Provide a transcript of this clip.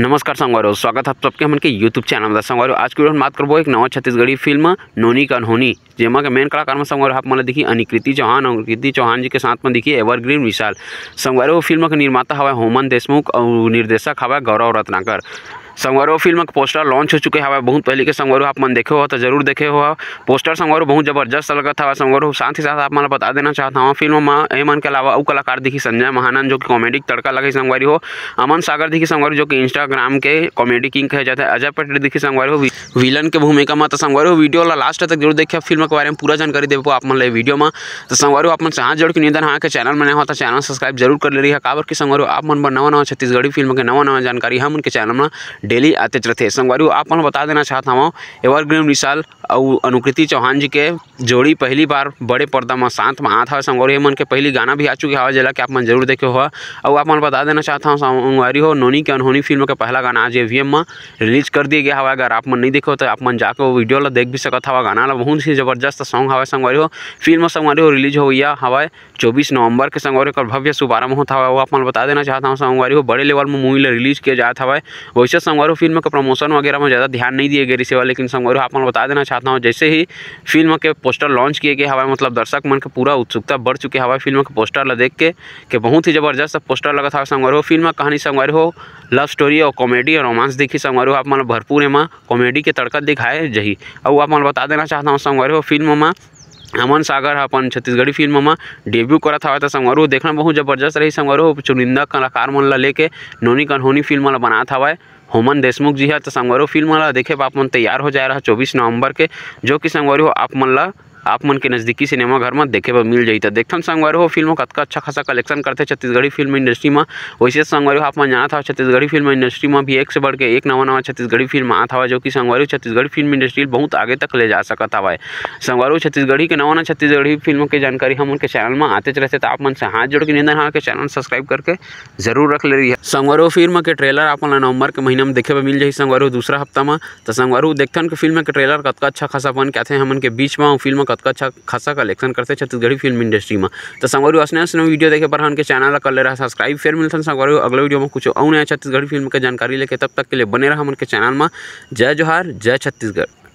नमस्कार संगवारो स्वागत है आप सबके के यूट्यूब चैनल में संगवारो आज की बात करबो एक नवा छत्तीसगढ़ी फिल्म नोनी का नोनी जेमा के मेन कलाकार में संगवारो आप मतलब दिखी अनिकृति चौहान और कृति चौहान जी के साथ में दिखी एवरग्रीन विशाल संगवारो फिल्म का निर्माता हवा होमन देशमुख और निर्देशक हवा गौरव रत्नाकर संगवारो फिल्म के पोस्टर लॉन्च हो चुके हवा बहुत पहले के संगवारो आप मन देखे हो तो जरूर देखे हो पोस्टर संगवारो बहुत जबरदस्त लगत था संगवारो साथ ही साथ आप मैं बता देना चाहता हूँ फिल्म में एमन के अलावा अव कलाकार दिखी संजय महानंद जो कि कॉमेडी तड़का लगे संगवारी हो अमन सागर दिखी संगवारी जो कि इंस्टाग्राम के कॉमेडी किंग कहे जाते हैं अजय पटेल दिखी संगवारी हो विलन के भूमिका में तो संगवारी हो वीडियो वाला लास्ट तक जरूर देखिए फिल्म के बारे में पूरा जानकारी देखो आप मन ले वीडियो में तो संगवारी आप मन से जोड़ के निधन हाँ के चैनल में नहीं होता तो चैनल सब्सक्राइब जरूर कर ले रही है काबर के संगवारी आप मन पर नवा नवा छत्तीसगढ़ी फिल्म के नवा नवा जानकारी हम उनके चैनल में डेली आते रहते संगवारी आप बता देना चाहता हूँ एवरग्रीन विशाल और अनुकृति चौहान जी के जोड़ी पहली बार बड़े पर्दा में साथ में आता है संगवारी मन के पहली गाना भी आ चुके हवा जेला के आप मन जरूर देखे हुआ और आप मन बता देना चाहता हूँ संगवारी हो नोनी के अनहोनी फिल्म का पहला गाना आज एवीएम में रिलीज कर दिया गया हवा अगर आप मन नहीं देखे हो तो आप मन जाकर वो वीडियो ला देख भी सकता हवा गाना ला बहुत ही जबरदस्त सॉन्ग हवा संगवारी हो फिल्म संगवारी हो रिलीज हो गया हवा चौबीस नवंबर के संगवारी का भव्य शुभारंभ होता हुआ वो आप मन बता देना चाहता हूँ संगवारी हो बड़े लेवल में मूवी रिलीज किया जाता हुआ वैसे संगवारी फिल्म का प्रमोशन वगैरह में ज़्यादा ध्यान नहीं दिए गए इसे लेकिन संगवारी आप मन बता देना चाहता दिखाता हूँ जैसे ही फिल्म के पोस्टर लॉन्च किए गए हवाई मतलब दर्शक मन का पूरा उत्सुकता बढ़ चुके हवाई फिल्म के पोस्टर ला देख के कि बहुत ही ज़बरदस्त पोस्टर लगा था हो फिल्म कहानी हो लव स्टोरी और कॉमेडी और रोमांस देखी हो आप मतलब भरपूर एमा कॉमेडी के तड़का दिखाए जही और आप मन बता देना चाहता हूँ हो फिल्म में अमन सागर अपन छत्तीसगढ़ी फिल्म में डेब्यू करा था तो संगवार देखना बहुत जबरदस्त रही संगवार चुनिंदा कलाकार मन ला लेके नोनी कन्होनी फिल्म बना था होमन देशमुख जी है तो संगवारी फिल्म वाला देखे आप मन तैयार हो जाए रहा चौबीस नवंबर के जो कि संगवारी हो आप मन ला आप मन के नज़दीकी सिनेमा घर में देखे बर मिल तो देखन संगवारी हो फिल्म कतका अच्छा खासा कलेक्शन करते छत्तीसगढ़ी फिल्म इंडस्ट्री में वैसे संगवारी आप मन जाना था छत्तीसगढ़ी फिल्म इंडस्ट्री में भी एक से बढ़ के एक नवा नवा छत्तीसगढ़ी फिल्म आता हवा जो कि संगवारी छत्तीसगढ़ी फिल्म इंडस्ट्री बहुत आगे तक ले जा सकता है संगवारी छत्तीसगढ़ी के नवा नवा छत्तीसगढ़ी फिल्म के जानकारी हम उनके चैनल में आते रहते तो आप मन से हाथ जोड़ के निंदन हाँ के चैनल सब्सक्राइब करके जरूर रख ले रही है संगवारी फिल्म के ट्रेलर आप नवंबर के महीना में देखे मिल जाए संगवारी दूसरा हफ्ता में तो संगवारी देखथन के फिल्म के ट्रेलर कतका अच्छा खासा बन के आते हैं हमन के बीच में फिल्म बहुत का अच्छा खासा कलेक्शन करते छत्तीसगढ़ी फिल्म इंडस्ट्री में तो संगवारी वासने वीडियो देखे पर हाँ, के चैनल कर ले रहा सब्सक्राइब फिर मिलते संगवारी अगले वीडियो में कुछ और नया छत्तीसगढ़ी फिल्म के जानकारी लेके तब तक के लिए बने रहा मन चैनल में जय जोहार जय छत्तीसगढ़